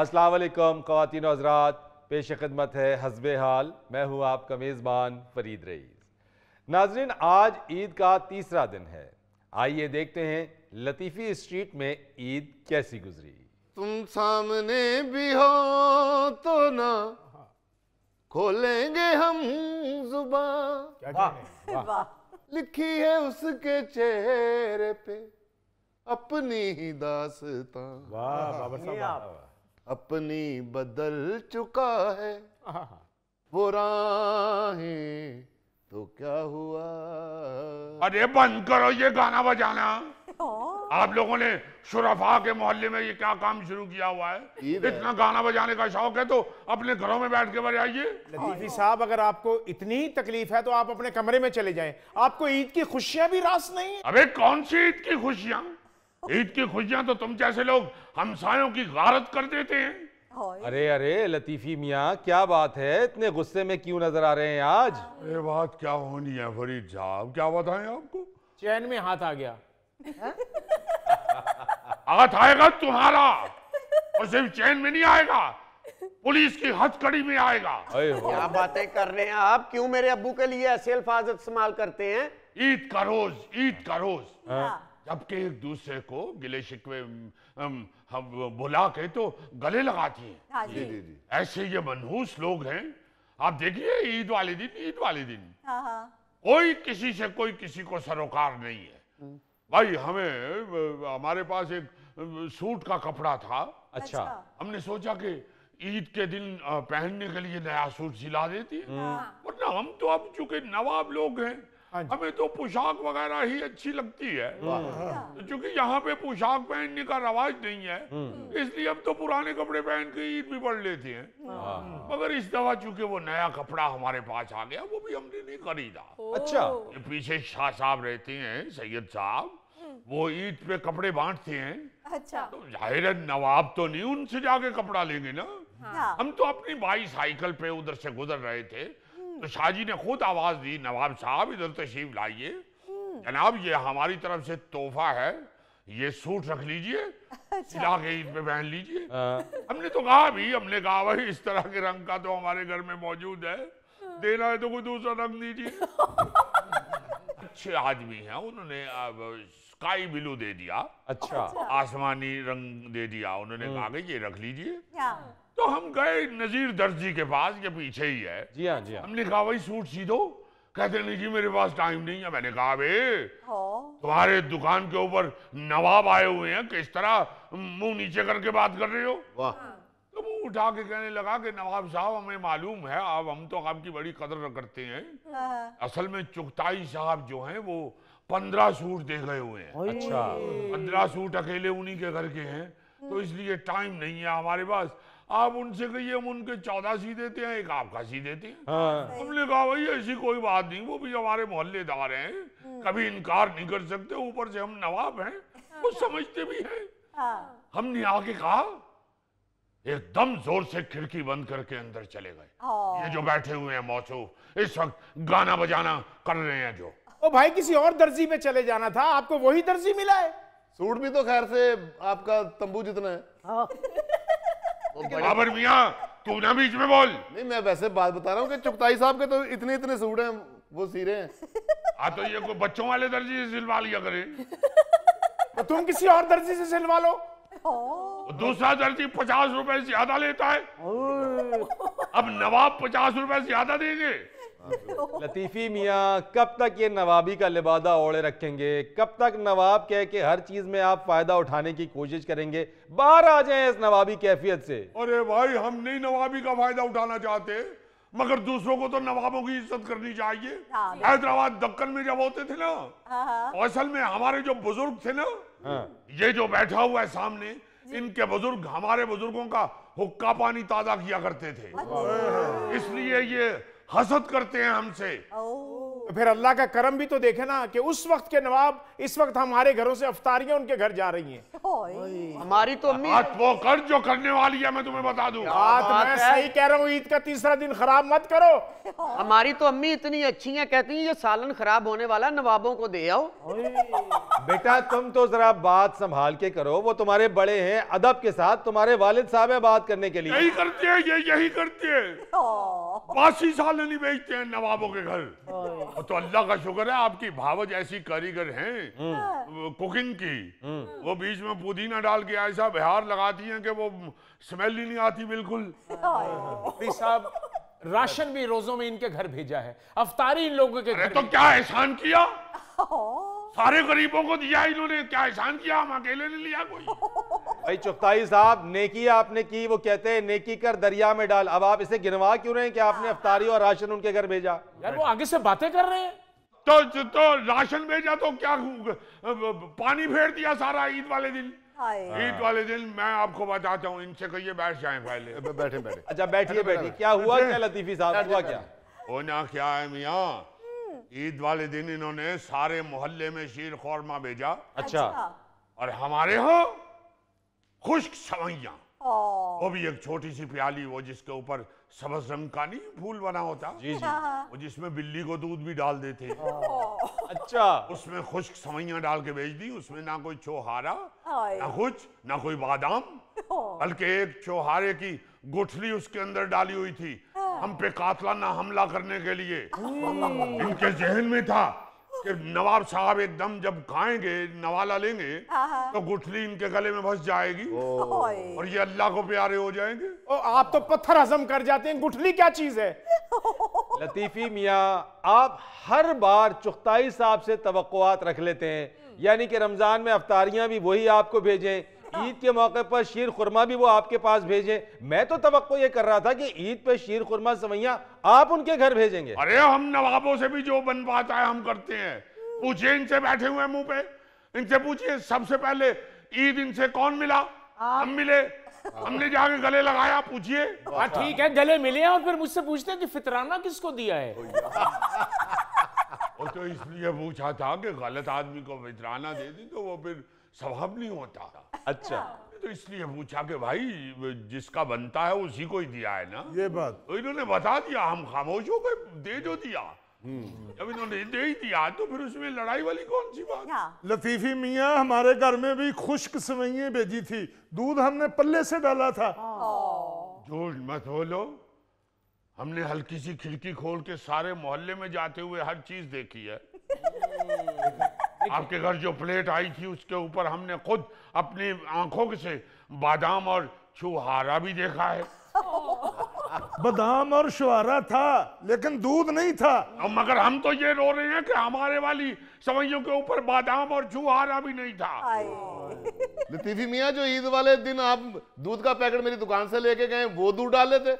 असलकम खातिन हजरात पेश खदमत है हसब हाल मैं हूँ आपका मेज़बान फरीद रईस नाजरीन आज ईद का तीसरा दिन है आइए देखते हैं लतीफ़ी स्ट्रीट में ईद कैसी गुजरी तुम सामने भी हो तो ना खोलेंगे हम जुबा लिखी है उसके चेहरे पे अपनी ही दासता वाह अपनी बदल चुका है वो राहें तो क्या हुआ अरे बंद करो ये गाना बजाना हाँ। आप लोगों ने शुरफा के मोहल्ले में ये क्या काम शुरू किया हुआ है इतना गाना बजाने का शौक है तो अपने घरों में बैठ के बजाइए हाँ, लतीफी हाँ। साहब अगर आपको इतनी तकलीफ है तो आप अपने कमरे में चले जाएं आपको ईद की खुशियां भी रास नहीं अबे कौन सी ईद की खुशियां ईद की खुशियां तो तुम जैसे लोग हमसायों की गारत कर देते हैं अरे अरे लतीफी मियाँ क्या बात है इतने गुस्से में क्यों नजर आ रहे हैं आज ये बात क्या होनी है फरीद साहब क्या बताएं आपको चैन में हाथ आ गया हाँ? हाथ आएगा तुम्हारा और सिर्फ चैन में नहीं आएगा पुलिस की हथकड़ी में आएगा क्या बातें कर रहे हैं आप क्यों मेरे अबू के लिए ऐसे अल्फाज इस्तेमाल करते हैं ईद का रोज ईद का रोज हाँ। जबकि एक दूसरे को गिले शिकवे हम बुला के तो गले लगाती हैं हाँ ऐसे ये मनहूस लोग हैं आप देखिए ईद वाले दिन ईद वाले दिन हाँ, हाँ। कोई किसी से कोई किसी को सरोकार नहीं है हम्म। भाई हमें हमारे पास एक सूट का कपड़ा था अच्छा।, अच्छा हमने सोचा कि ईद के दिन पहनने के लिए नया सूट सिला देती है हम्म। वरना हम तो अब चूंकि नवाब लोग हैं हाँ हमें तो पोशाक वगैरह ही अच्छी लगती है हम्म। हाँ। क्योंकि यहाँ पे पोशाक पहनने का रवाज नहीं है हम्म। इसलिए हम तो पुराने कपड़े पहन के ईद भी पढ़ लेते हैं हाँ। मगर इस दवा चूंकि वो नया कपड़ा हमारे पास आ गया वो भी हमने नहीं खरीदा अच्छा पीछे शाह साहब रहते हैं सैयद साहब हम्म। वो ईद पे कपड़े बांटते हैं अच्छा तो जाहिर नवाब तो नहीं उनसे जाके कपड़ा लेंगे ना हाँ। हम तो अपनी बाई साइकिल पे उधर से गुजर रहे थे तो शाहजी ने खुद आवाज दी नवाब साहब इधर तशीफ लाइए हम्म। जनाब ये हमारी तरफ से तोहफा है ये सूट रख लीजिए अच्छा। ईद पे पहन लीजिए हमने तो कहा भी हमने कहा भाई इस तरह के रंग का तो हमारे घर में मौजूद है हाँ। देना है तो कोई दूसरा रंग दीजिए अच्छे आदमी हैं उन्होंने स्काई ब्लू दे दिया अच्छा।, अच्छा आसमानी रंग दे दिया उन्होंने हम्म। कहा कि ये रख लीजिए हाँ। तो हम गए नजीर दर्जी के पास ये पीछे ही है जी हाँ जी हाँ। हमने कहा भाई सूट सी दो कहते नहीं जी मेरे पास टाइम नहीं है मैंने कहा भे तुम्हारे दुकान के ऊपर नवाब आए हुए हैं किस तरह मुंह नीचे करके बात कर रहे हो वाह हाँ। तो मुंह उठा के कहने लगा कि नवाब साहब हमें मालूम है अब हम तो आपकी बड़ी कदर करते हैं हाँ। असल में चुगताई साहब जो हैं वो पंद्रह सूट दे गए हुए हैं अच्छा पंद्रह सूट अकेले उन्हीं के घर के हैं तो हम्म। इसलिए टाइम नहीं है हमारे पास आप उनसे कहिए हम उनके चौदह सी देते हैं एक आपका सी देते हैं हाँ। हमने कहा भाई ऐसी कोई बात नहीं वो भी हमारे मोहल्लेदार हैं हम्म। कभी इनकार नहीं कर सकते ऊपर से हम नवाब हैं वो हाँ। समझते भी हैं हाँ। हमने आके कहा एकदम जोर से खिड़की बंद करके अंदर चले गए ये जो बैठे हुए हैं मौसू इस वक्त गाना बजाना कर रहे हैं जो ओ भाई किसी और दर्जी में चले जाना था आपको वही दर्जी मिला है सूट भी तो खैर से आपका तंबू जितना है बाबर मियाँ तू ना बीच में बोल नहीं मैं वैसे बात बता रहा हूँ कि चुगताई साहब के तो इतने इतने सूट हैं वो सीरे हैं हाँ तो ये कोई बच्चों वाले दर्जी से सिलवा लिया करे तो तुम किसी और दर्जी से सिलवा लो दूसरा दर्जी पचास रुपए ज्यादा लेता है अब नवाब पचास रुपए ज्यादा देंगे लतीफ़ी मियाँ कब तक ये नवाबी का लिबादा ओढ़े रखेंगे कब तक नवाब कह के हर चीज़ में आप फ़ायदा उठाने की कोशिश करेंगे बाहर आ जाएं इस नवाबी कैफियत से अरे भाई हम नहीं नवाबी का फ़ायदा उठाना चाहते मगर दूसरों को तो नवाबों की इज्जत करनी चाहिए हाँ, हाँ। हैदराबाद दक्कन में जब होते थे ना हाँ, असल में हमारे जो बुजुर्ग थे ना ये जो बैठा हुआ है सामने इनके बुजुर्ग हमारे बुजुर्गों का हुक्का पानी ताजा किया करते थे अच्छा। इसलिए ये हसद करते हैं हमसे फिर अल्लाह का करम भी तो देखे ना कि उस वक्त के नवाब इस वक्त हमारे घरों से अफतारियां उनके घर जा रही हैं हमारी तो बात वो कर जो करने वाली है मैं तुम्हें बता दूं बात मैं सही कह रहा हूँ ईद का तीसरा दिन खराब मत करो हमारी तो अम्मी इतनी अच्छी है कहती है ये सालन खराब होने वाला नवाबों को दे आओ बेटा तुम तो जरा बात संभाल के करो वो तुम्हारे बड़े हैं अदब के साथ तुम्हारे वालिद साहब है बात करने के लिए यही करते हैं ये यही करते हैं बासी साल नहीं बेचते हैं नवाबों के घर तो अल्लाह का शुक्र है आपकी भावज ऐसी कारीगर हैं हम्म। कुकिंग की हम्म। वो बीच में पुदीना डाल के ऐसा बिहार लगाती हैं कि वो स्मेल ही नहीं आती बिल्कुल साहब राशन भी रोजों में इनके घर भेजा है अफतारी इन लोगों के घर तो क्या एहसान किया सारे गरीबों को दिया इन्होंने क्या एहसान किया हम अकेले ने लिया कोई भाई चुपताई साहब नेकी आपने की वो कहते हैं नेकी कर दरिया में डाल अब आप इसे गिनवा क्यों रहे हैं कि आपने अफतारी और राशन उनके घर भेजा यार वो आगे से बातें कर रहे हैं तो तो राशन भेजा तो क्या पानी फेर दिया सारा ईद वाले दिन ईद वाले दिन मैं आपको बताता हूँ इनसे कहिए बैठ जाए पहले बैठे बैठे अच्छा बैठिए अच्छा, बैठिए क्या हुआ अच्छा। क्या लतीफी साहब हुआ क्या होना क्या है मिया ईद वाले दिन इन्होंने सारे मोहल्ले में शीर खौरमा भेजा अच्छा, अच्छा। और हमारे यहाँ खुश्क सवैया वो भी एक छोटी सी प्याली वो जिसके ऊपर सबज रंग का नहीं फूल बना होता जी जी हाँ, हाँ। वो जिसमें बिल्ली को दूध भी डाल देते अच्छा उसमें खुश्क सवैया डाल के भेज दी उसमें ना कोई चोहारा ना कुछ ना कोई बादाम बल्कि एक चोहारे की गुठली उसके अंदर डाली हुई थी हम पे कातलाना हमला करने के लिए इनके जहन में था कि नवाब साहब एकदम जब खाएंगे नवाला लेंगे हाँ, हाँ। तो गुठली इनके गले में फंस जाएगी और ये अल्लाह को प्यारे हो जाएंगे ओ, आप तो पत्थर हजम कर जाते हैं गुठली क्या चीज है लतीफी मियाँ आप हर बार चुख्ताई साहब से तो रख लेते हैं हम्म। यानी कि रमजान में अफतारियां भी वही आपको भेजें ईद के मौके पर शीर खुरमा भी वो आपके पास भेजें मैं तो तो ये कर रहा था कि ईद पे शीर खुरमा सवैया आप उनके घर भेजेंगे अरे हम नवाबों से भी जो बन पाता है हम करते हैं पूछिए इनसे बैठे हुए मुंह पे इनसे पूछिए सबसे पहले ईद इनसे कौन मिला हम मिले हमने जाके गले लगाया पूछिए हाँ, ठीक है गले मिले और फिर मुझसे पूछते हैं कि फितराना किसको दिया है वो तो इसलिए पूछा था कि गलत आदमी को फितराना दे दी तो वो फिर स्वभाव नहीं होता अच्छा तो इसलिए पूछा कि भाई जिसका बनता है उसी को ही दिया है ना ये बात तो इन्होंने बता दिया हम खामोश हो गए दे जो दिया हम्म। जब इन्होंने दे ही दिया तो फिर उसमें लड़ाई वाली कौन सी बात हाँ। लतीफी मियाँ हमारे घर में भी खुश्क सवैये भेजी थी दूध हमने पल्ले से डाला था जोश हाँ। मत हो लो हमने हल्की सी खिड़की खोल के सारे मोहल्ले में जाते हुए हर चीज देखी है आपके घर जो प्लेट आई थी उसके ऊपर हमने खुद अपनी आंखों से बादाम और छुहारा भी देखा है बादाम और छुहारा था लेकिन दूध नहीं था और मगर हम तो ये रो रहे हैं कि हमारे वाली सवैयों के ऊपर बादाम और छुहारा भी नहीं था लतीफी मियाँ जो ईद वाले दिन आप दूध का पैकेट मेरी दुकान से लेके गए वो दूध डाले थे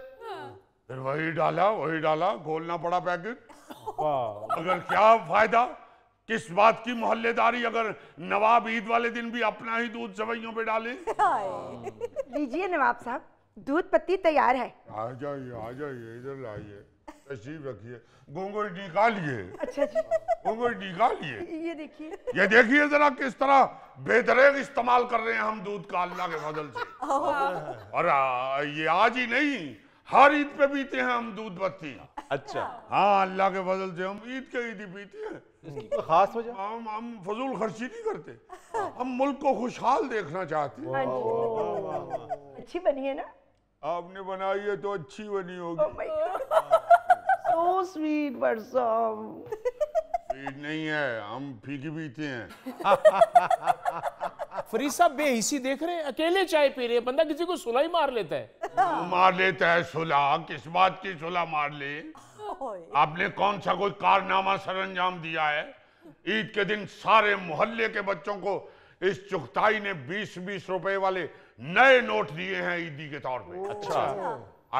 फिर वही डाला वही डाला खोलना पड़ा पैकेट अगर क्या फायदा किस बात की मोहल्लेदारी अगर नवाब ईद वाले दिन भी अपना ही दूध सवैयों पे डाले लीजिए नवाब साहब दूध पत्ती तैयार है आ जाइए आ जाइए इधर लाइए रखिए घूंघट निकालिए अच्छा जी घूंघट निकालिए ये देखिए ये देखिए जरा किस तरह बेदरेग इस्तेमाल कर रहे हैं हम दूध का अल्लाह के फजल से और ये आज ही नहीं हर ईद पे पीते हैं हम दूध पत्ती अच्छा हाँ अल्लाह के फजल से हम ईद के ईद ही पीते हैं खास वजह हम हम फजूल खर्ची नहीं करते हम मुल्क को खुशहाल देखना चाहते हैं हाँ अच्छी बनी है ना आपने बनाई है तो अच्छी बनी होगी सो oh स्वीट फीड नहीं है हम फीकी पीते हैं फरीद साहब बेहिसी देख रहे हैं अकेले चाय पी रहे हैं बंदा किसी को सुलह ही मार लेता है मार लेता है सुलह किस बात की सुलह मार ले आपने कौन सा कोई कारनामा सरंजाम दिया है ईद के दिन सारे मोहल्ले के बच्चों को इस चुगताई ने 20-20 रुपए वाले नए नोट दिए हैं ईदी के तौर पे अच्छा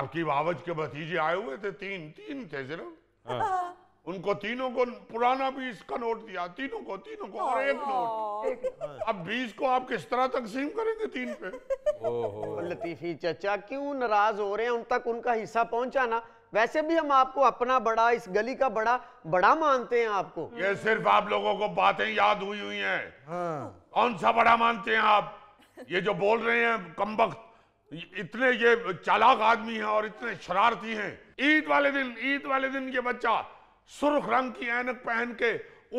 आपकी बाबज के भतीजे आए हुए थे तीन तीन थे सिर्फ हाँ। उनको तीनों को पुराना बीस का नोट दिया तीनों को तीनों को और एक नोट हाँ। अब बीस को आप किस तरह तकसीम करेंगे तीन पे लतीफी चचा क्यों नाराज हो रहे हैं उन तक उनका हिस्सा पहुंचाना वैसे भी हम आपको अपना बड़ा इस गली का बड़ा बड़ा मानते हैं आपको ये सिर्फ आप लोगों को बातें याद हुई हुई है हाँ। कौन सा बड़ा मानते हैं आप ये जो बोल रहे हैं कम वक्त इतने ये चालाक आदमी है और इतने शरारती है ईद वाले दिन ईद वाले दिन ये बच्चा सुर्ख रंग की एनक पहन के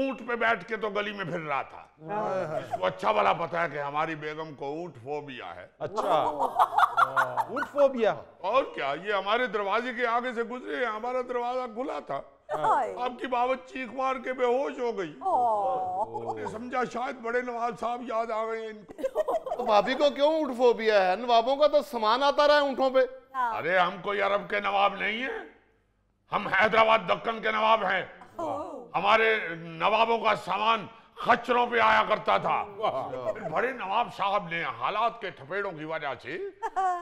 ऊंट पे बैठ के तो गली में फिर रहा था हाँ। इसको अच्छा वाला पता है कि हमारी बेगम को ऊंट फोबिया है अच्छा हाँ। ऊंट फोबिया और क्या ये हमारे दरवाजे के आगे से गुजरे हमारा दरवाजा खुला था आपकी बाबत चीख मार के बेहोश हो गई समझा शायद बड़े नवाब साहब याद आ गए इनको तो भाभी को क्यों ऊंट फोबिया है नवाबों का तो सामान आता रहा है ऊँटों पे हाँ। अरे हम कोई अरब के नवाब नहीं है हम हैदराबाद दक्कन के नवाब हैं हमारे नवाबों का सामान खच्चरों पे आया करता था बड़े नवाब साहब ने हालात के थपेड़ों की वजह से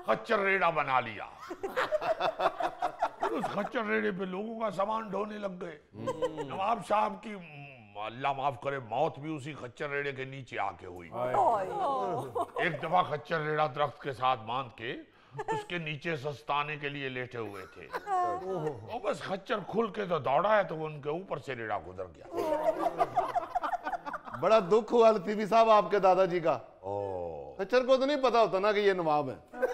खच्चर रेड़ा बना लिया उस खच्चर रेड़े पे लोगों का सामान ढोने लग गए हम्म। नवाब साहब की अल्लाह माफ करे मौत भी उसी खच्चर रेड़े के नीचे आके हुई एक दफा खच्चर रेड़ा दरख्त के साथ बांध के उसके नीचे सस्ताने के लिए लेटे हुए थे वो बस खच्चर खुल के तो दौड़ा है तो उनके ऊपर से रेड़ा गुजर गया बड़ा दुख हुआ पीपी साहब आपके दादाजी का खच्चर को तो नहीं पता होता ना कि ये नवाब है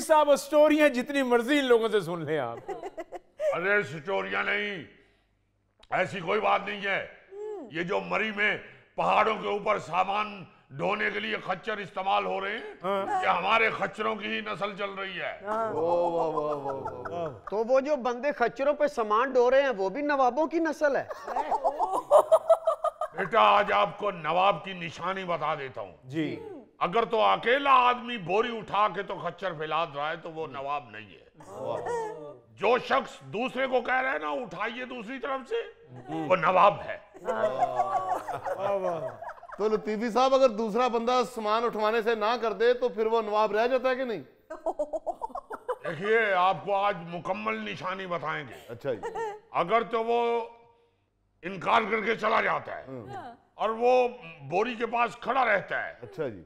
साहब स्टोरियां जितनी मर्जी इन लोगों से सुन ले आप अरे स्टोरियां नहीं ऐसी कोई बात नहीं है हम्म। ये जो मरी में पहाड़ों के ऊपर सामान ढोने के लिए खच्चर इस्तेमाल हो रहे हैं हाँ। कि हमारे खच्चरों की ही नस्ल चल रही है वो, वो, वो, वो, वो। तो वो जो बंदे खच्चरों पे सामान ढो रहे हैं वो भी नवाबों की नस्ल है बेटा आज आपको नवाब की निशानी बता देता हूँ जी अगर तो अकेला आदमी बोरी उठा के तो खच्चर फैला रहा है तो वो नवाब नहीं है जो शख्स दूसरे को कह रहा है ना उठाइए दूसरी तरफ से वो नवाब है हाँ। तो लतीफी साहब अगर दूसरा बंदा सामान उठवाने से ना कर दे तो फिर वो नवाब रह जाता है कि नहीं देखिए आपको आज मुकम्मल निशानी बताएंगे अच्छा जी अगर तो वो इनकार करके चला जाता है हाँ। और वो बोरी के पास खड़ा रहता है अच्छा जी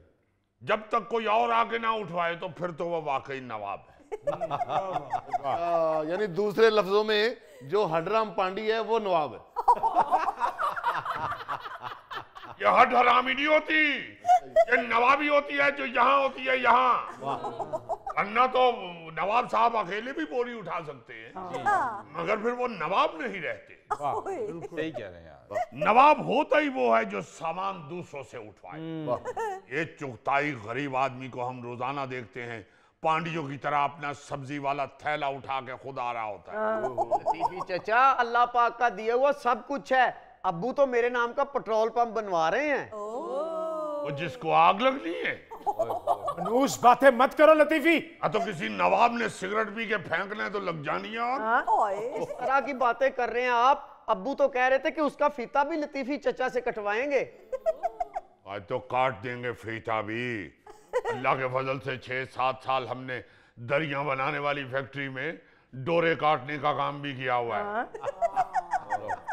जब तक कोई और आके ना उठवाए तो फिर तो वो वाकई नवाब है यानी दूसरे लफ्जों में जो हडराम पांडी है वो नवाब है यहाँ ढरामिनी होती ये नवाबी होती है जो यहाँ होती है यहाँ अन्ना तो नवाब साहब अकेले भी बोरी उठा सकते हैं हाँ। मगर फिर वो नवाब नहीं रहते सही कह रहे हैं नवाब होता ही वो है जो सामान दूसरों से उठवाए हम्म। ये चुगताई गरीब आदमी को हम रोजाना देखते हैं पांडियों की तरह अपना सब्जी वाला थैला उठा के खुद आ रहा होता है हाँ। चचा अल्लाह पाक का दिया हुआ सब कुछ है अबू तो मेरे नाम का पेट्रोल पंप बनवा रहे हैं वो जिसको आग लगनी है उस बातें मत करो लतीफी आ हाँ, तो किसी नवाब ने सिगरेट पी के फेंकने तो लग जानी है और इस हाँ। तो तरह की बातें कर रहे हैं आप अबू तो कह रहे थे कि उसका फीता भी लतीफी चचा से कटवाएंगे आज तो काट देंगे फीता भी अल्लाह के फजल से छह सात साल हमने दरिया बनाने वाली फैक्ट्री में डोरे काटने का काम भी किया हुआ है हाँ।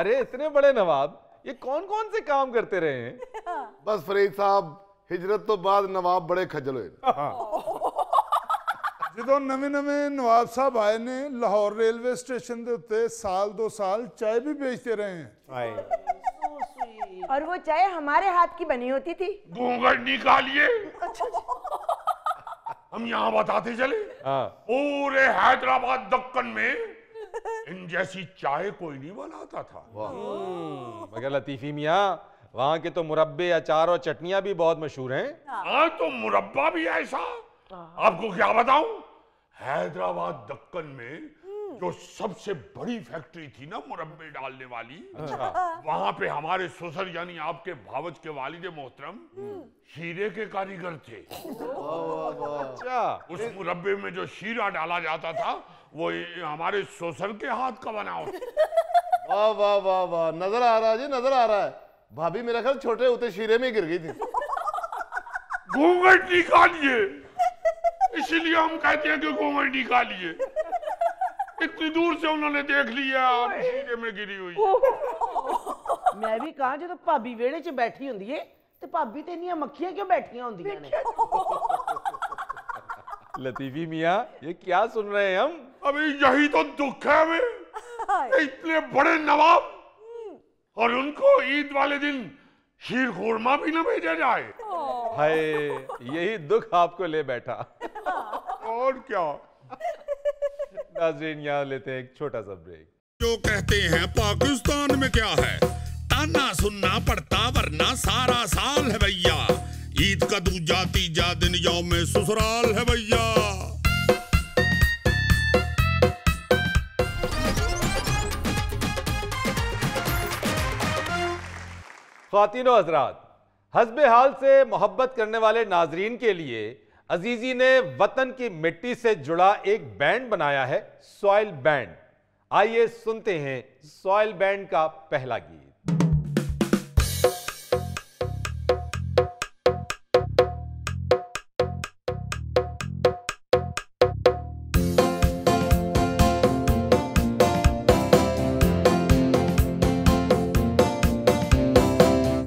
अरे इतने बड़े नवाब ये कौन कौन से काम करते रहे हैं हाँ। बस फरीद साहब हिजरत तो बाद नवाब बड़े खजल हुए हाँ। जो नवे नवे नवाब साहब आए ने लाहौर रेलवे स्टेशन दे ਉੱਤੇ ਸਾਲ ਦੋ ਸਾਲ ਚਾਹ ਵੀ ਵੇਚਦੇ ਰਹੇ और वो चाय हमारे हाथ की बनी होती थी घूंघट निकालिए अच्छा, अच्छा। हम यहाँ बताते चले हाँ। पूरे हैदराबाद दक्कन में इन जैसी चाय कोई नहीं बनाता था हम्म, मगर लतीफी मिया वहाँ के तो मुरब्बे अचार और चटनिया भी बहुत मशहूर हैं हाँ तो मुरब्बा भी ऐसा हाँ। आपको क्या बताऊं हैदराबाद दक्कन में जो सबसे बड़ी फैक्ट्री थी ना मुरब्बे डालने वाली अच्छा। हाँ। वहां पे हमारे ससुर यानी आपके भावच के वालिद मोहतरम हम्म। शीरे के कारीगर थे अच्छा उस मुरब्बे में जो शीरा डाला जाता था वो हमारे ससुर के हाथ का बना वाह वाह वाह वाह नजर आ रहा है जी नजर आ रहा है भाभी मेरा ख्याल छोटे होते शीरे में गिर गई थी घूंघट निकालिए इसीलिए हम कहते हैं कि घूंघट निकालिए इतनी दूर से उन्होंने देख लिया आप में गिरी हुई मैं भी कहा जो तो भाभी वेड़े च बैठी होंगी है तो भाभी तो इन ਮੱਖੀਆਂ क्यों बैठी होंगे लतीफी मिया ये क्या सुन रहे हैं हम अभी यही तो दुख है हमें इतने बड़े नवाब हम्म। और उनको ईद वाले दिन शीर खोरमा भी ना भेजा जाए हाय यही दुख आपको ले बैठा हाँ। और क्या नाजरीन यहाँ लेते हैं एक छोटा सा ब्रेक जो कहते हैं पाकिस्तान में क्या है ताना सुनना पड़ता वरना सारा साल है भैया ईद का दूजा तीजा दिन याओ में ससुराल है भैया खातिनो हजरात हसब हाल से मोहब्बत करने वाले नाजरीन के लिए अजीजी ने वतन की मिट्टी से जुड़ा एक बैंड बनाया है सॉइल बैंड आइए सुनते हैं सॉइल बैंड का पहला गीत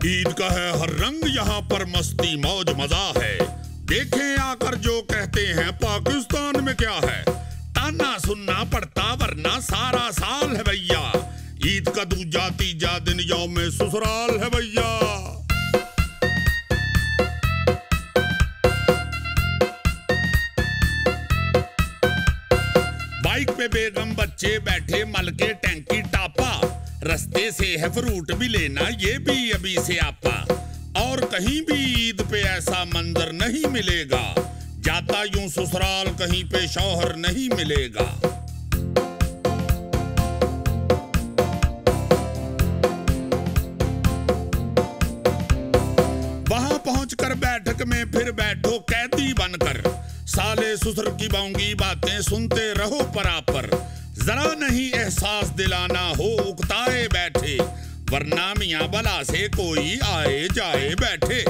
ईद का है हर रंग यहां पर मस्ती मौज मजा सारा साल है भैया ईद का दू जाती जा दिन जाओ में ससुराल है भैया बाइक पे बेगम बच्चे बैठे मलके टैंकी टापा रस्ते से है फ्रूट भी लेना ये भी अभी से आपा और कहीं भी ईद पे ऐसा मंजर नहीं मिलेगा जाता यूं ससुराल कहीं पे शौहर नहीं मिलेगा पार्क में फिर बैठो कैदी बनकर साले सुसर की बाउंगी बातें सुनते रहो परापर जरा नहीं एहसास दिलाना हो उकताए बैठे वरना मियाँ बला से कोई आए जाए बैठे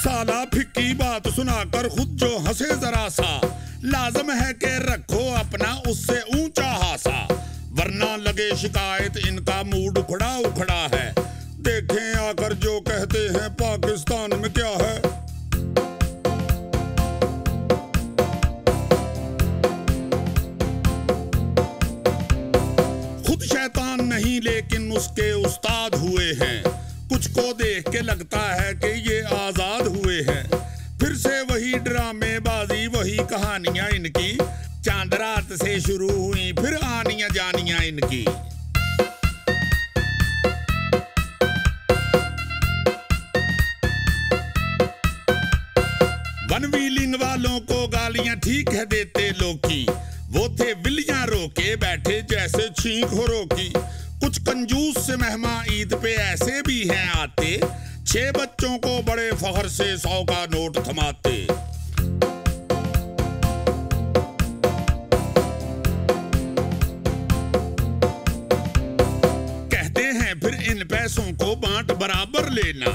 साला फिक्की बात सुनाकर खुद जो हंसे जरा सा लाजम है के रखो अपना उससे ऊंचा लगे शिकायत इनका मूड उखड़ा उखड़ा है देखें आकर जो कहते हैं पाकिस्तान में क्या है खुद शैतान नहीं लेकिन उसके उस्ताद हुए हैं कुछ को देख के लगता है कि ये आजाद हुए हैं फिर से वही ड्रामेबाजी वही कहानियां इनकी चांद रात से शुरू हुई फिर आनिया जानिया इनकी वनवीलिन वालों को गालियां ठीक है देते लोग वो थे बिल्लियां रोके बैठे जैसे छींक हो रोकी कुछ कंजूस से मेहमा ईद पे ऐसे भी हैं आते छह बच्चों को बड़े फहर से सौ का नोट थमा देना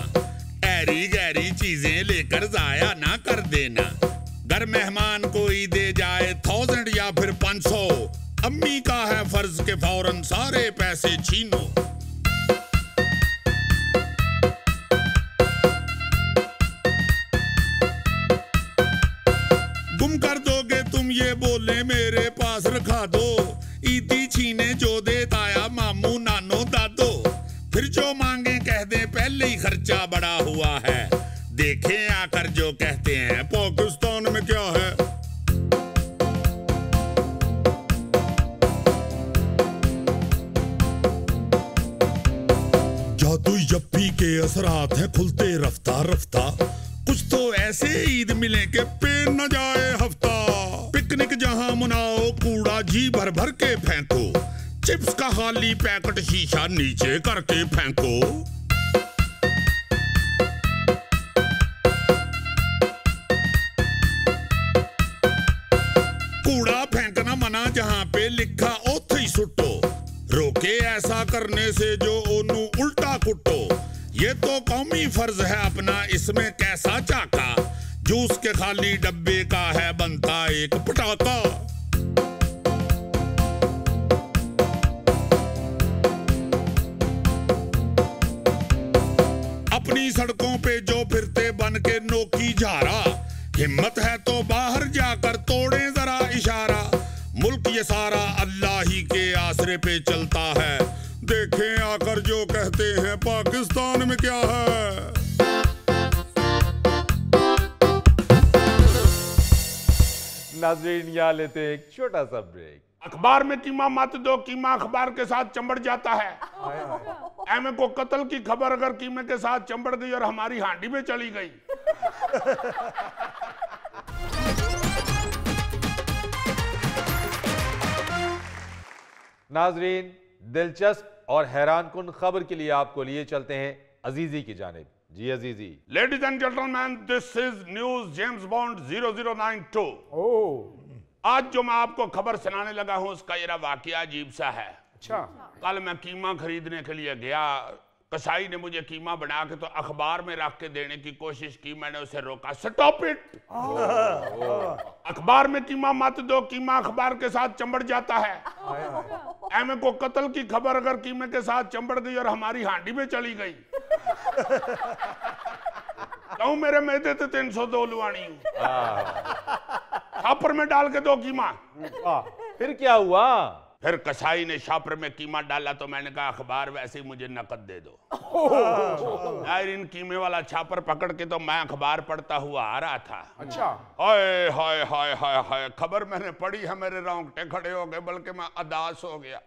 ऐरी गहरी चीजें लेकर जाया ना कर देना घर मेहमान कोई दे जाए थाउजेंड या फिर पांच सौ अम्मी का है फर्ज के फौरन सारे पैसे छीनो गुम कर दोगे तुम ये बोले मेरे पास रखा दो बच्चा बड़ा हुआ है देखे आकर जो कहते हैं पाकिस्तान में क्या है जादू यप्पी के असरात हैं खुलते रफ्ता रफ्ता कुछ तो ऐसे ईद मिले के पे न जाए हफ्ता पिकनिक जहां मनाओ कूड़ा जी भर भर के फेंको चिप्स का खाली पैकेट शीशा नीचे करके फेंको ਸਿੱਖਾ ਉੱਥੇ रोके ऐसा करने से जो ओनू उल्टा कुट्टो ये तो कौमी फर्ज है अपना इसमें कैसा चाका जूस के खाली डब्बे का है बनता एक पटाका अपनी सड़कों पे जो फिरते बन के नोकी झारा हिम्मत है तो बाहर जाकर तोड़े ये सारा अल्लाह ही के आसरे पे चलता है देखें आकर जो कहते हैं पाकिस्तान में क्या है नाजरीन यहाँ लेते हैं एक छोटा सा ब्रेक अखबार में कीमा मत दो कीमा अखबार के साथ चंबड़ जाता है एम को कत्ल की खबर अगर कीमे के साथ चंबड़ गई और हमारी हांडी में चली गई नाजरीन दिलचस्प और हैरान खबर के लिए आपको लिए चलते हैं अजीजी की जानब जी अजीजी ladies and gentleman this is news James Bond zero zero nine two आज जो मैं आपको खबर सुनाने लगा हूँ उसका जरा वाकया अजीब सा है अच्छा कल मैं कीमा खरीदने के लिए गया कसाई ने मुझे कीमा बना के तो अखबार में रख के देने की कोशिश की मैंने उसे रोका स्टॉप इट अखबार में कीमा मत दो कीमा अखबार के साथ चमड़ जाता है एमए को कत्ल की खबर अगर कीमे के साथ चमड़ गई और हमारी हांडी में चली गई तो मेरे मैदे तो तीन सौ दो लुआनी हूँ में डाल के दो कीमा फिर क्या हुआ फिर कसाई ने छापर में कीमा डाला तो मैंने कहा अखबार वैसे ही मुझे नकद दे दो यार इन कीमे वाला छापर पकड़ के तो मैं अखबार पढ़ता हुआ आ रहा था अच्छा हाय हाय हाय हाय खबर मैंने पढ़ी है मेरे रोंगटे खड़े हो गए बल्कि मैं अदास हो गया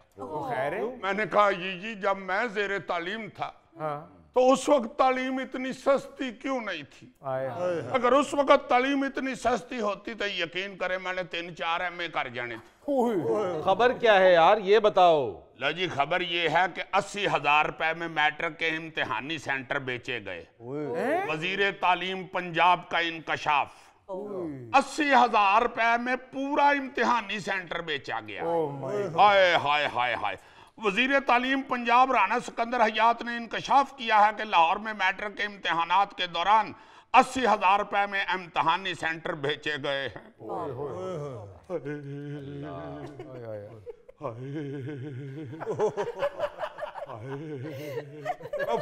मैंने कहा जी जी जब मैं जेर तालीम था हाँ। तो उस वक्त तालीम इतनी सस्ती क्यों नहीं थी आए, आए, अगर उस वक्त तालीम इतनी सस्ती होती तो यकीन करे मैंने तीन चार एम ए कर जाने थे खबर क्या है यार ये बताओ लो जी खबर ये है कि अस्सी हजार रुपए में मैट्रिक के इम्तिहानी सेंटर बेचे गए वजीर तालीम पंजाब का इंकशाफ अस्सी हजार रुपए में पूरा इम्तिहानी सेंटर बेचा गया हाय हाय हाय हाय वजीर तालीम पंजाब राना सिकंदर हयात ने इंकशाफ किया है कि लाहौर में मैट्रिक के इम्तहान के दौरान अस्सी हजार रुपए में इम्तहानी सेंटर भेजे गए हैं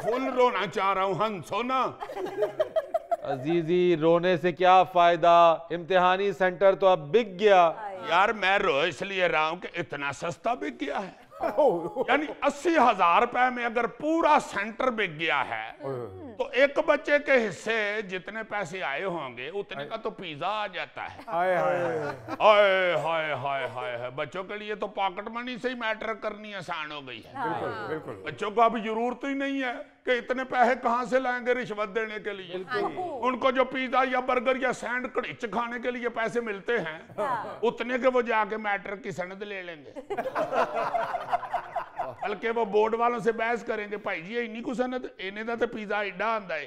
फुल रोना चाह रहा हूँ हंसो ना अजीजी रोने से क्या फायदा इम्तिहानी सेंटर तो अब बिक गया यार मैं रो इसलिए रहा हूँ कि इतना सस्ता बिक गया है यानी अस्सी हजार रुपए में अगर पूरा सेंटर बिक गया है तो एक बच्चे के हिस्से जितने पैसे आए होंगे उतने का तो पिज्जा आ जाता है हाय हाय हाय हाय हाय बच्चों के लिए तो पॉकेट मनी से ही मैटर करनी आसान हो गई है बिल्कुल बिल्कुल बच्चों को अब जरूरत ही नहीं है कि इतने पैसे कहाँ से लाएंगे रिश्वत देने के लिए हाँ उनको जो पिज्जा या बर्गर या सैंडविच खाने के लिए पैसे मिलते हैं हाँ। उतने के वो जाके मैटर की सनद ले लेंगे बल्कि वो बोर्ड वालों से बहस करेंगे भाई जी इन्हीं कुछ सनद इन्हें तो पिज्जा एडा आंदा है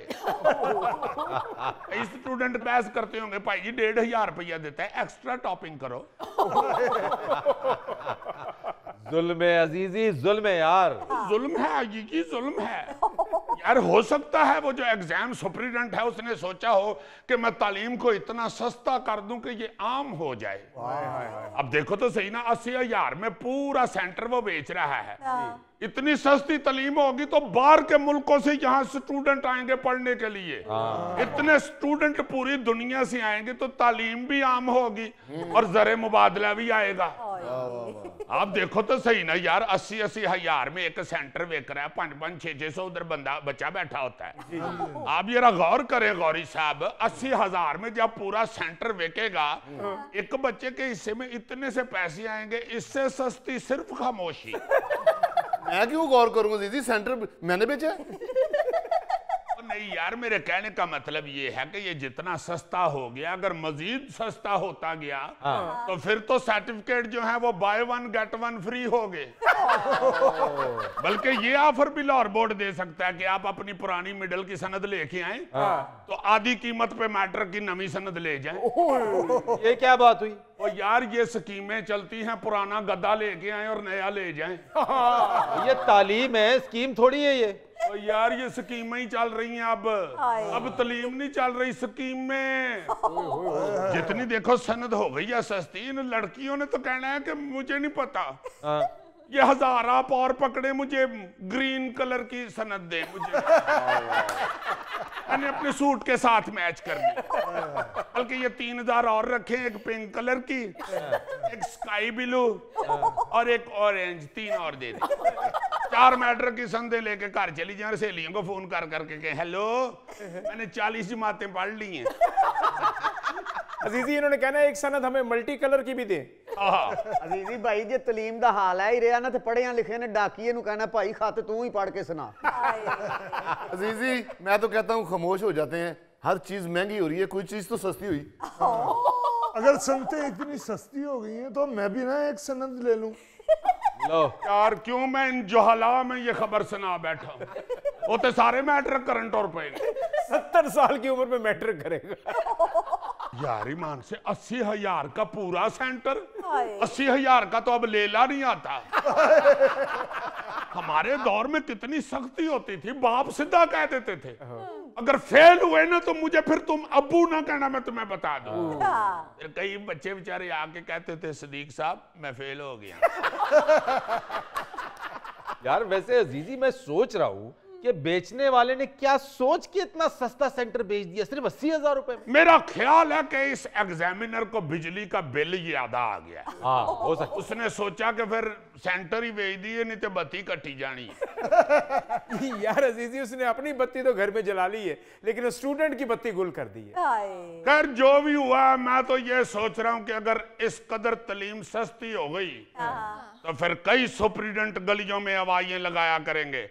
स्टूडेंट बहस करते होंगे भाई जी डेढ़ हजार रुपया देता है एक्स्ट्रा टॉपिंग करो जुल्म अजीजी जुल्म यार जुल्म है अजीजी जुल्म है यार हो सकता है वो जो एग्जाम सुप्रीडेंट है उसने सोचा हो कि मैं तालीम को इतना सस्ता कर दूं कि ये आम हो जाए अब देखो तो सही ना अस्सी हजार में पूरा सेंटर वो बेच रहा है हाँ। इतनी सस्ती तलीम होगी तो बाहर के मुल्कों से यहाँ स्टूडेंट आएंगे पढ़ने के लिए हाँ। इतने स्टूडेंट पूरी दुनिया से आएंगे तो तालीम भी आम होगी हम्म। और जर मुबादला भी आएगा हाँ, हाँ, आप देखो तो सही ना यार अस्सी अस्सी हजार में एक सेंटर वेक रहा है पांच पांच छह छह सौ उधर बंदा बच्चा बैठा होता है आप जरा गौर करें गौरी साहब अस्सी हजार में जब पूरा सेंटर वेकेगा एक बच्चे के हिस्से में इतने से पैसे आएंगे इससे सस्ती सिर्फ खामोशी मैं क्यों गौर करूंगा दीदी सेंटर मैंने बेचा है नहीं यार मेरे कहने का मतलब ये है कि ये जितना सस्ता हो गया अगर मजीद सस्ता होता गया हाँ। तो फिर तो सर्टिफिकेट जो है वो buy one get one free हो गए बल्कि ये ऑफर भी लाहौर बोर्ड दे सकता है कि आप अपनी पुरानी मिडल की सनद लेके आए हाँ। तो आधी कीमत पे मैटर की नवी सनद ले जाए ये क्या बात हुई और यार ये स्कीमें चलती हैं पुराना गद्दा लेके आए और नया ले जाए ये तालीम है स्कीम थोड़ी है ये और यार ये स्कीमें ही चल रही हैं अब अब तलीम नहीं चल रही स्कीम में जितनी देखो सनद हो गई है सस्ती इन लड़कियों ने तो कहना है कि मुझे नहीं पता हाँ। ये हजारा पार पकड़े मुझे ग्रीन कलर की सनद दे मुझे मैंने अपने सूट के साथ मैच कर ली बल्कि ये तीन हजार और रखे एक पिंक कलर की एक स्काई ब्लू हाँ। और एक ऑरेंज तीन और दे दी चार मैटर की संधे लेके घर चली जाए सहेलियों को फोन कर करके के हेलो मैंने चालीस जमातें पढ़ ली हैं अजीजी इन्होंने कहना है एक सनद हमें मल्टी कलर की भी दे अजीजी भाई जे तलीम का हाल है ही रहा ना तो पढ़े लिखे ने डाकिए कहना भाई खात तू ही पढ़ के सुना अजीजी मैं तो कहता हूँ खामोश हो जाते हैं हर चीज महंगी हो रही है कोई चीज तो सस्ती हुई अगर सनतें इतनी सस्ती हो गई हैं तो मैं भी ना एक सनद ले लूं यार क्यों मैं इन जोहला में ये खबर ਖਬਰ ਸੁਣਾ ਬੈਠਾ ਉਹ ਤੇ ਸਾਰੇ ਮੈਟਰ ਕਰਨ ਟੁਰ ਪਏ ਨੇ साल की उम्र में मैटर करेगा यार ईमान से अस्सी हजार का पूरा सेंटर अस्सी हजार का तो अब लेला नहीं आता हमारे दौर में कितनी सख्ती होती थी बाप सीधा कह देते थे हाँ। अगर फेल हुए ना तो मुझे फिर तुम अबू ना कहना मैं तुम्हें बता दू हाँ। अच्छा। फिर कई बच्चे बेचारे आके कहते थे सदीक साहब मैं फेल हो गया यार वैसे अजीजी मैं सोच रहा हूँ कि बेचने वाले ने क्या सोच के इतना सस्ता सेंटर बेच दिया सिर्फ अस्सी हजार रुपए मेरा ख्याल है कि इस एग्जामिनर को बिजली का बिल ज्यादा आ गया हाँ हो सकता उसने सोचा कि फिर सेंटर ही बेच दिए नहीं तो बत्ती कटी जानी यार अजीजी उसने अपनी बत्ती तो घर में जला ली है लेकिन स्टूडेंट की बत्ती गुल कर दी है कर जो भी हुआ मैं तो ये सोच रहा हूँ कि अगर इस कदर तलीम सस्ती हो गई हाँ। तो फिर कई सुप्रीडेंट गलियों में आवाजें लगाया करेंगे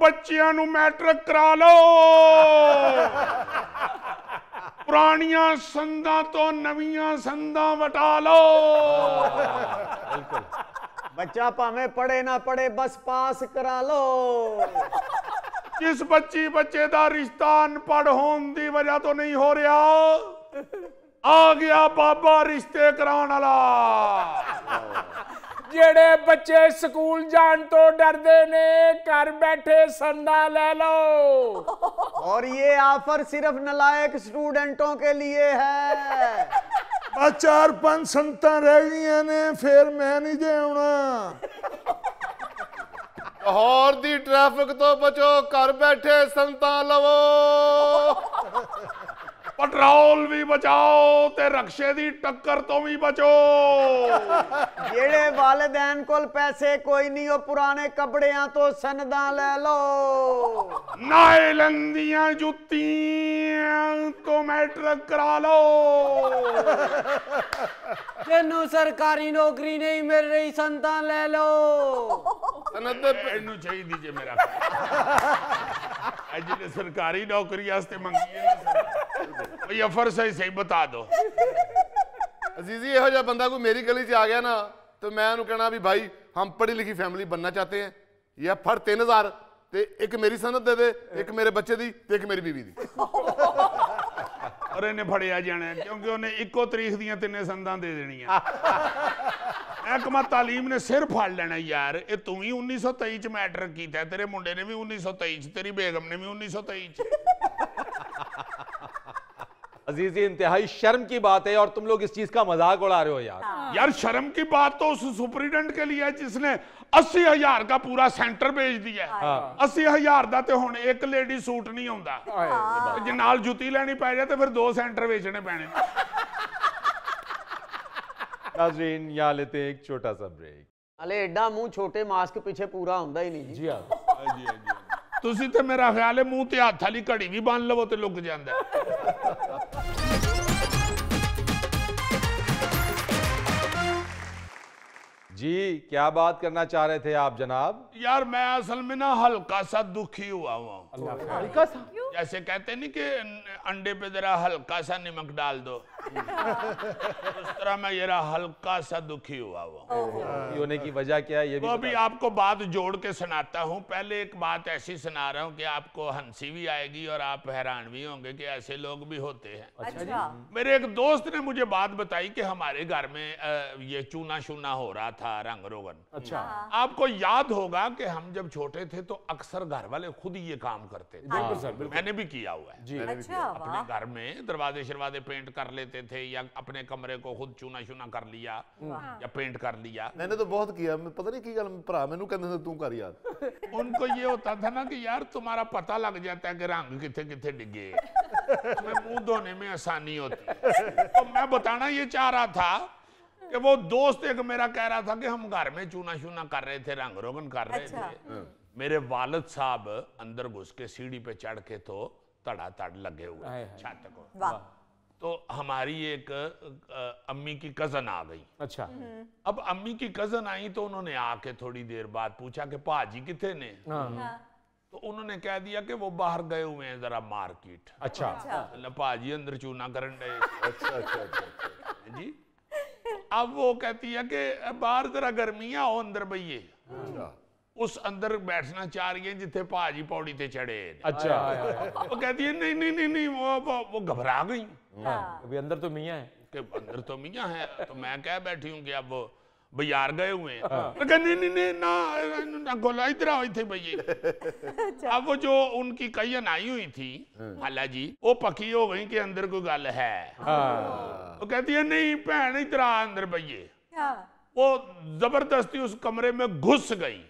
ਬੱਚਿਆਂ ਨੂੰ ਮੈਟ੍ਰਿਕ ਕਰਾ ਲਓ ਪੁਰਾਣੀਆਂ ਸੰਦਾਂ ਤੋਂ ਨਵੀਆਂ ਸੰਦਾਂ ਵਟਾ ਲਓ ਬਿਲਕੁਲ ਬੱਚਾ ਭਾਵੇਂ ਪੜੇ ਨਾ ਪੜੇ ਬਸ ਪਾਸ ਕਰਾ ਲਓ ਜਿਸ ਬੱਚੀ ਬੱਚੇ ਦਾ ਰਿਸ਼ਤਾ ਅਨਪੜ ਹੋਣ ਦੀ ਵਜ੍ਹਾ ਤੋਂ ਨਹੀਂ ਹੋ ਰਿਹਾ ਆ ਗਿਆ ਬਾਬਾ ਰਿਸ਼ਤੇ ਕਰਾਉਣ ਵਾਲਾ जेड़े बच्चे स्कूल जान तो डरते ने घर बैठे संदा ले लो और ये ऑफर सिर्फ नलायक स्टूडेंटों के लिए है चार पांच संत रह गई ने फिर मैं नहीं जे आना दी ट्रैफिक तो बचो घर बैठे संत लवो पेट्रोल भी बचाओ ते रक्षे दी टक्कर तो भी बचो जेड़े वालदैन कोल पैसे कोई नहीं ओ पुराने कपड़ियां तो सनदा ले लो नाए लंदियां जुतियां तो मैट्रिक करा लो तेनू सरकारी नौकरी नहीं मिल रही संता ले लो सनद पेनू चाहिए जे मेरा जिन्हें सरकारी नौकरी वास्ते मंगी है ना सर अफर सही सही बता दो ਅਜ਼ੀਜ਼ੀ ਇਹੋ ਜਿਹਾ ਬੰਦਾ ਕੋਈ ਮੇਰੀ ਗਲੀ 'ਚ ਆ ਗਿਆ ਨਾ ਤੇ ਮੈਂ ਉਹਨੂੰ ਕਹਿਣਾ ਵੀ ਭਾਈ ਹਮ ਪੜ੍ਹੀ ਲਿਖੀ ਫੈਮਿਲੀ ਬੰਨਣਾ ਚਾਹਤੇ ਹੈ ਜਾਂ ਫੜ 3000 ਤੇ ਇੱਕ ਮੇਰੀ ਸਨਦ ਦੇ ਦੇ ਇੱਕ ਮੇਰੇ ਬੱਚੇ ਦੀ ਤੇ ਇੱਕ ਮੇਰੀ ਬੀਵੀ ਦੀ ਔਰ ਇਹਨੇ ਫੜਿਆ ਜਾਣਾ ਕਿਉਂਕਿ ਉਹਨੇ ਇੱਕੋ ਤਰੀਕ ਦੀਆਂ ਤਿੰਨੇ ਸੰਦਾਂ ਦੇ ਦੇਣੀਆਂ ਐਕਮਾ ਤਾਲੀਮ ਨੇ ਸਿਰ ਫੜ ਲੈਣਾ ਯਾਰ ਇਹ ਤੂੰ ਹੀ 1923 ਚ ਮੈਟਰ ਕੀਤਾ ਤੇਰੇ ਮੁੰਡੇ ਨੇ ਵੀ 1923 ਚ ਤੇਰੀ ਬੇਗਮ ਨੇ ਵੀ 1923 ਚ अजीजी इंतहाई शर्म की बात है और तुम लोग इस चीज का मजाक उड़ा रहे हो यार हाँ। यार शर्म की बात तो उस सुपरिटेंडेंट के लिए जिसने अस्सी हजार का पूरा सेंटर भेज दिया हाँ। अस्सी हजार का तो हम एक लेडी सूट नहीं आता हाँ। जो नाल जुती लेनी पै जाए तो फिर दो सेंटर बेचने पैने नाजरीन यहाँ लेते एक छोटा सा ब्रेक अले एडा मुंह छोटे मास्क पीछे पूरा होंगे ही नहीं जी हाँ जी हाँ जी ਤੁਸੀਂ ਤੇ ਮੇਰਾ ਖਿਆਲ ਹੈ ਮੂੰਹ ਤੇ ਹੱਥ ਵਾਲੀ ਘੜੀ ਵੀ ਬੰਨ ਲਵੋ ਤੇ ਲੁੱਕ ਜਾਂਦਾ जी क्या बात करना चाह रहे थे आप जनाब यार मैं असल में ना हल्का सा दुखी हुआ हुआ हल्का सा जैसे कहते नहीं कि अं- अंडे पे जरा हल्का सा नमक डाल दो उस तरह में जरा हल्का सा दुखी हुआ वो होने की वजह क्या है ये भी तो अभी आपको बात जोड़ के सुनाता हूँ पहले एक बात ऐसी सुना रहा हूँ कि आपको हंसी भी आएगी और आप हैरान भी होंगे कि ऐसे लोग भी होते हैं अच्छा, अच्छा। मेरे एक दोस्त ने मुझे बात बताई कि हमारे घर में ये चूना शूना हो रहा था रंग रोगन अच्छा हाँ। आपको याद होगा कि हम जब छोटे थे तो अक्सर घर वाले खुद ये काम करते थे मैंने भी किया हुआ है अच्छा, अपने घर में दरवाजे शरवाजे पेंट कर लेते लेते थे या अपने कमरे को खुद चूना चूना कर लिया या पेंट कर लिया मैंने तो बहुत किया पता नहीं की गल भरा मैनू कहते थे तू कर यार उनको ये होता था ना कि यार तुम्हारा पता लग जाता है कि रंग कितने कितने डिगे मैं मुंह धोने में आसानी होती तो मैं बताना ये चाह रहा था कि वो दोस्त एक मेरा कह रहा था कि हम घर में चूना चूना कर रहे थे रंग रोगन कर रहे अच्छा। थे हाँ। मेरे वालद साहब अंदर घुस के सीढ़ी पे चढ़ के तो तड़ा तड़ लगे हुए छत को तो हमारी एक अम्मी की कजन आ गई अच्छा हम्म। अब अम्मी की कजन आई तो उन्होंने आके थोड़ी देर बाद पूछा कि पाजी कितने ने हाँ। हाँ। तो उन्होंने कह दिया कि वो बाहर गए हुए हैं जरा मार्केट अच्छा, अच्छा। पाजी अंदर चूना कर अच्छा, अच्छा अच्छा अच्छा जी अब वो कहती है कि बाहर जरा है हो अंदर भैया अच्छा। उस अंदर बैठना चाह रही है जिथे पाजी पौड़ी ते चढ़े अच्छा वो कहती है नहीं नहीं नहीं नहीं वो वो घबरा गई हाँ। हाँ। अभी अंदर तो मियाँ है के अंदर तो मियाँ है तो मैं कह बैठी हूँ कि अब बाजार गए हुए हैं हाँ। ना ना गोला इधर आई थे भैया अब जो उनकी कई आई हुई थी हाला जी वो पकी हो गई कि अंदर कोई गल है वो कहती है नहीं भैन इधर आ अंदर भैया वो जबरदस्ती उस कमरे में घुस गई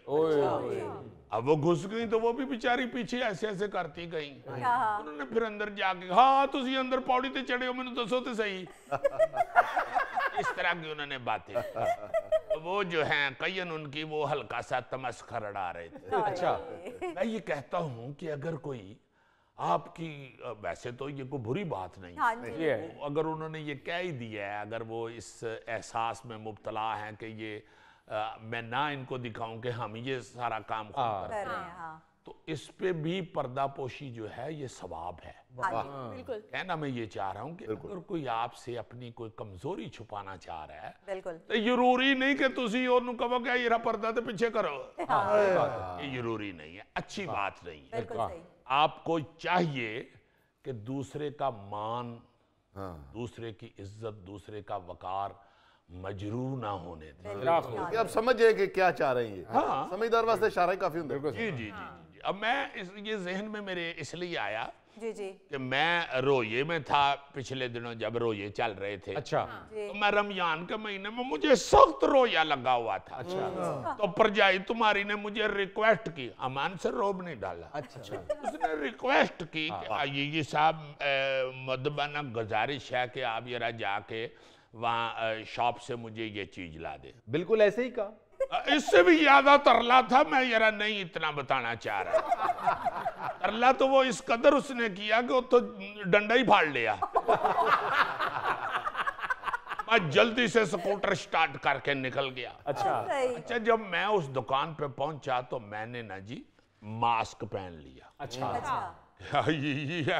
अब वो घुस गई तो वो भी बेचारी पीछे ऐसे ऐसे करती गई हाँ। उन्होंने फिर अंदर जाके हाँ तुम अंदर पौड़ी ते चढ़े हो मैं दसो तो सही इस तरह की उन्होंने बातें तो वो जो है कईन उनकी वो हल्का सा तमस्कर अड़ा रहे थे हाँ अच्छा मैं ये कहता हूँ कि अगर कोई आपकी वैसे तो ये कोई बुरी बात नहीं हाँ है अगर उन्होंने ये कह ही दिया है अगर वो इस एहसास में मुबतला है कि ये आ, मैं ना इनको दिखाऊं कि हम ये सारा काम हाँ। कर रहे हैं हाँ। तो इस पे भी पर्दापोशी जो है ये सवाब है हाँ हाँ। बिल्कुल ना मैं ये चाह रहा हूँ कि अगर कोई आपसे अपनी कोई कमजोरी छुपाना चाह रहा है बिल्कुल तो जरूरी नहीं कि तुम और कहो क्या ये पर्दा तो पीछे करो ये जरूरी नहीं है अच्छी बात नहीं है आपको चाहिए कि दूसरे का मान दूसरे की इज्जत दूसरे का वकार मजरू ना होने दें अब समझ जाए कि क्या चाह रहे हैं हाँ समझदार वास्ते इशारा काफी जी जी जी जी अब मैं इस ये जहन में मेरे इसलिए आया जी जी कि मैं रोये में था पिछले दिनों जब रोये चल रहे थे अच्छा हाँ, हाँ। तो मैं रमजान के महीने में मुझे सख्त रोया लगा हुआ था अच्छा हाँ। तो परजाई तुम्हारी ने मुझे रिक्वेस्ट की अमान से रोब नहीं डाला अच्छा तो उसने रिक्वेस्ट की ये साहब मदबाना गुजारिश है कि आप जरा जाके वहाँ शॉप से मुझे ये चीज ला दे बिल्कुल ऐसे ही कहा इससे भी ज्यादा तरला था मैं जरा नहीं इतना बताना चाह रहा तरला तो वो इस कदर उसने किया कि वो तो डंडा ही फाड़ लिया मैं जल्दी से स्कूटर स्टार्ट करके निकल गया अच्छा अच्छा जब मैं उस दुकान पे पहुंचा तो मैंने ना जी मास्क पहन लिया अच्छा, अच्छा। ये ये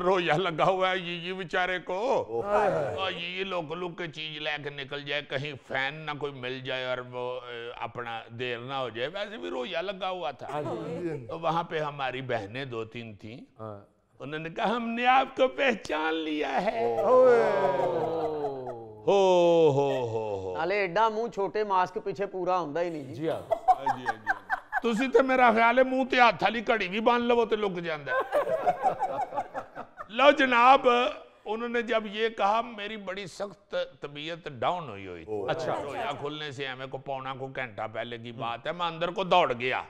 रोया लगा हुआ है ये ये बेचारे को ये ये लोग लुक के चीज लेके निकल जाए कहीं फैन ना कोई मिल जाए और वो अपना देर ना हो जाए वैसे भी रोया लगा हुआ था हाँ हाँ तो वहां पे हमारी बहनें दो तीन थी हाँ। उन्होंने कहा हमने आपको पहचान लिया है हो हो हो हो नाले एडा मुंह छोटे मास्क पीछे पूरा होता ही नहीं जी हाँ जी जी ਤੁਸੀਂ ਤੇ ਮੇਰਾ ਖਿਆਲ ਹੈ ਮੂੰਹ ਤੇ ਹੱਥ ਵਾਲੀ ਘੜੀ ਵੀ ਬੰਨ ਲਵੋ ਤੇ ਲੁਕ ਜਾਂਦਾ ਲਓ ਜਨਾਬ उन्होंने जब ये कहा मेरी बड़ी सख्त तबीयत डाउन हुई हुई अच्छा।, अच्छा रोया खुलने से हमें को पौना को घंटा पहले की बात है मैं अंदर को दौड़ गया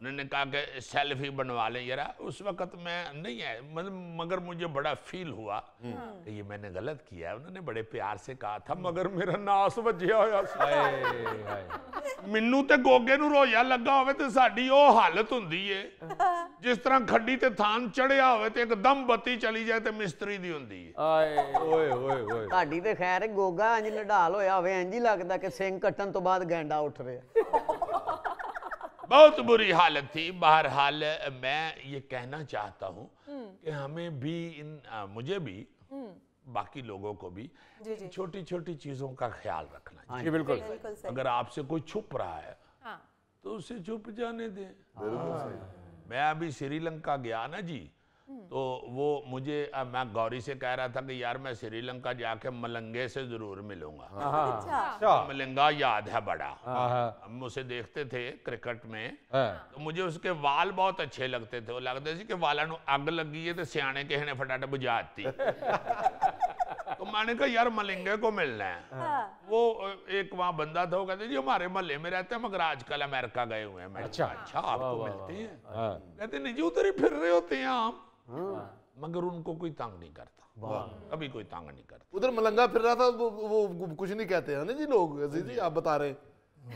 उन्होंने कहा कि सेल्फी बनवा लें जरा उस वक्त मैं नहीं है मतलब मगर मुझे बड़ा फील हुआ कि ये मैंने गलत किया है उन्होंने बड़े प्यार से कहा था मगर मेरा नास बजया होया ਮੈਨੂੰ ਤੇ ਗੋਗੇ ਨੂੰ ਰੋਇਆ ਲੱਗਾ ਹੋਵੇ ਤੇ ਸਾਡੀ ਉਹ ਹਾਲਤ ਹੁੰਦੀ ਏ ਜਿਸ ਤਰ੍ਹਾਂ ਖੱਡੀ ਤੇ ਥਾਨ ਚੜਿਆ ਹੋਵੇ ਤੇ ਇੱਕਦਮ ਬੱਤੀ ਚਲੀ ਜਾਏ ਤੇ ਮਿਸਤਰੀ ਦੀ ਹੁੰਦੀ ਏ ਆਏ ਓਏ ਓਏ ਓਏ ਤੁਹਾਡੀ ਤੇ ਖੈਰ ਗੋਗਾ ਇੰਜ ਲਢਾਲ ਹੋਇਆ ਹੋਵੇ ਇੰਜ ਹੀ ਲੱਗਦਾ ਕਿ ਸਿੰਘ ਕੱਟਣ ਤੋਂ ਬਾਅਦ ਗੈਂਡਾ ਉੱਠ ਰਿਹਾ बहुत बुरी हालत थी बहरहाल मैं ये कहना चाहता हूँ हम्म। कि हमें भी इन आ, मुझे भी हम्म। बाकी लोगों को भी छोटी छोटी चीजों का ख्याल रखना हाँ चाहिए बिल्कुल अगर आपसे कोई छुप रहा है हाँ। तो उसे छुप जाने दें मैं अभी श्रीलंका गया ना जी हम्म। तो वो मुझे अब मैं गौरी से कह रहा था कि यार मैं श्रीलंका जाके मलंगे से जरूर मिलूंगा हाँ, हाँ, हाँ। अच्छा।, अच्छा। मलंगा याद है बड़ा हम उसे देखते थे क्रिकेट में तो मुझे उसके वाल बहुत अच्छे लगते थे वो लगते थे कि वाला अग लगी है तो सियाने हने फटाटे बुझाती तो मैंने कहा यार मलिंगे को मिलना है वो एक वहां बंदा था वो कहते जी हमारे मोहल्ले में रहते हैं मगर आजकल अमेरिका गए हुए हैं अच्छा अच्छा आपको मिलते हैं कहते नहीं जी उधर ही फिर रहे होते हैं आप हाँ। मगर उनको कोई तंग नहीं करता कभी कोई तंग नहीं करता उधर मलंगा फिर रहा था वो, वो कुछ नहीं कहते हैं ना जी लोग जी जी आप बता रहे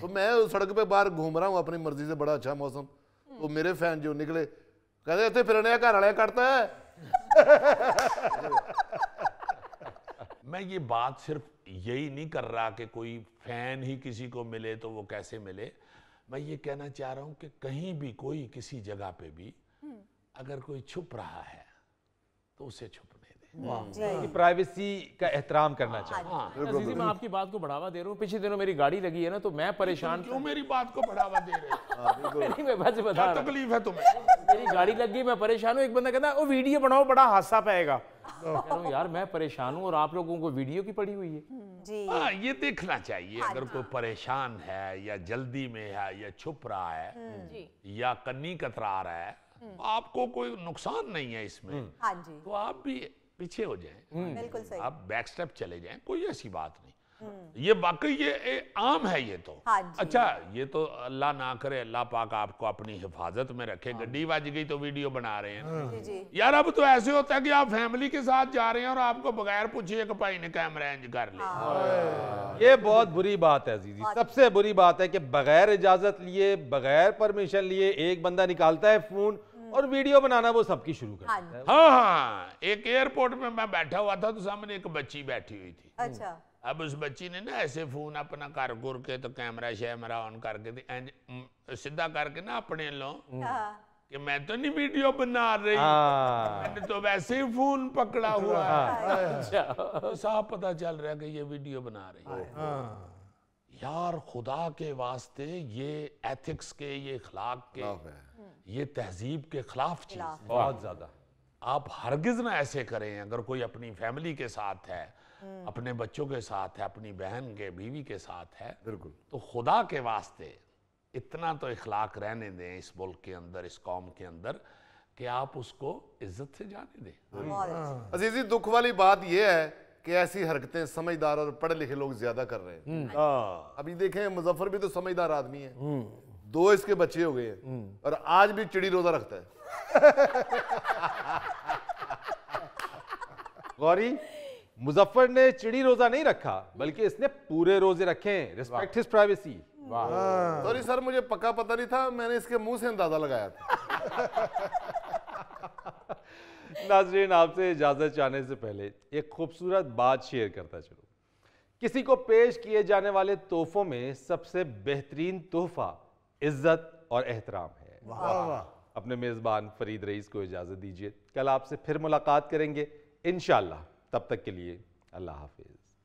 तो मैं सड़क पे बाहर घूम रहा हूँ अपनी मर्जी से बड़ा अच्छा मौसम तो मेरे फैन जो निकले कहते इतने फिरने घर वाले करता है मैं ये बात सिर्फ यही नहीं कर रहा कि कोई फैन ही किसी को मिले तो वो कैसे मिले मैं ये कहना चाह रहा हूँ कि कहीं भी कोई किसी जगह पे भी अगर कोई छुप रहा है तो उसे छुपने दें प्राइवेसी हम्म। का एहतराम करना हाँ, चाहिए हाँ, मैं आपकी बात को बढ़ावा दे रहा हूँ पिछले दिनों मेरी गाड़ी लगी है ना तो मैं परेशान क्यों मेरी बात को बढ़ावा दे रहे हाँ, मैं बस बता तकलीफ है तुम्हें मेरी गाड़ी लग गई मैं परेशान हूँ एक बंदा कहता है वो वीडियो बनाओ बड़ा हादसा पाएगा यार मैं परेशान हूँ और आप लोगों को वीडियो की पड़ी हुई है हम्म, हम्म। जी आ, ये देखना चाहिए हाँ अगर कोई परेशान है या जल्दी में है या छुप रहा है या कन्नी कतरा रहा है हम्म। आपको कोई नुकसान नहीं है इसमें हम्म। हाँ जी तो आप भी पीछे हो जाए हम्म। बिल्कुल सही आप बैक स्टेप चले जाए कोई ऐसी बात नहीं ये वाकई ये ए, आम है ये तो हाँ अच्छा ये तो अल्लाह ना करे अल्लाह पाक आपको अपनी हिफाजत में रखे हाँ। गड्डी बज गई तो वीडियो बना रहे हैं जी जी। यार अब तो ऐसे होता है कि आप फैमिली के साथ जा रहे हैं और आपको बगैर पूछिए एक भाई ने कैमरा एंज कर लिया हाँ। ये बहुत बुरी बात है जी सबसे बुरी बात है कि बगैर इजाजत लिए बगैर परमिशन लिए एक बंदा निकालता है फोन हम्म। और वीडियो बनाना वो सबकी शुरू कर हाँ, हाँ, हाँ हाँ एक एयरपोर्ट में मैं बैठा हुआ था तो सामने एक बच्ची बैठी हुई थी अच्छा अब उस बच्ची ने ना ऐसे फोन अपना कर गुर के तो कैमरा शैमरा ऑन करके mm, सीधा करके ना अपने लो हम्म। हाँ। कि मैं तो नहीं वीडियो बना रही हाँ। मैंने तो वैसे ही फोन पकड़ा हुआ है तो साफ पता चल रहा है कि ये वीडियो बना रही है यार खुदा के वास्ते ये एथिक्स के ये अखलाक के हम्म। ये तहजीब के खिलाफ चीज बहुत ज़्यादा आप हरगिज ना ऐसे करें अगर कोई अपनी फैमिली के साथ है हम्म। अपने बच्चों के साथ है अपनी बहन के बीवी के साथ है बिल्कुल तो खुदा के वास्ते इतना तो इखलाक रहने दें इस मुल्क के अंदर इस कौम के अंदर कि आप उसको इज्जत से जाने दें अजीजी दुख वाली बात यह है कि ऐसी हरकतें समझदार और पढ़े लिखे लोग ज्यादा कर रहे हैं हम्म। हाँ। अभी देखें मुजफ्फर भी तो समझदार आदमी है हम्म। दो इसके बच्चे हो गए हम्म। और आज भी चिड़ी रोजा रखता है गौरी मुजफ्फर ने चिड़ी रोजा नहीं रखा बल्कि इसने पूरे रोजे रखे respect his privacy sorry sir मुझे पक्का पता नहीं था मैंने इसके मुंह से अंदाजा लगाया था नाजरीन आपसे इजाज़त चाहने से पहले एक खूबसूरत बात शेयर करता चलो किसी को पेश किए जाने वाले तोहफों में सबसे बेहतरीन तोहफा इज्जत और एहतराम है अपने मेज़बान फरीद रईस को इजाज़त दीजिए कल आपसे फिर मुलाकात करेंगे इन तब तक के लिए अल्लाह हाफिज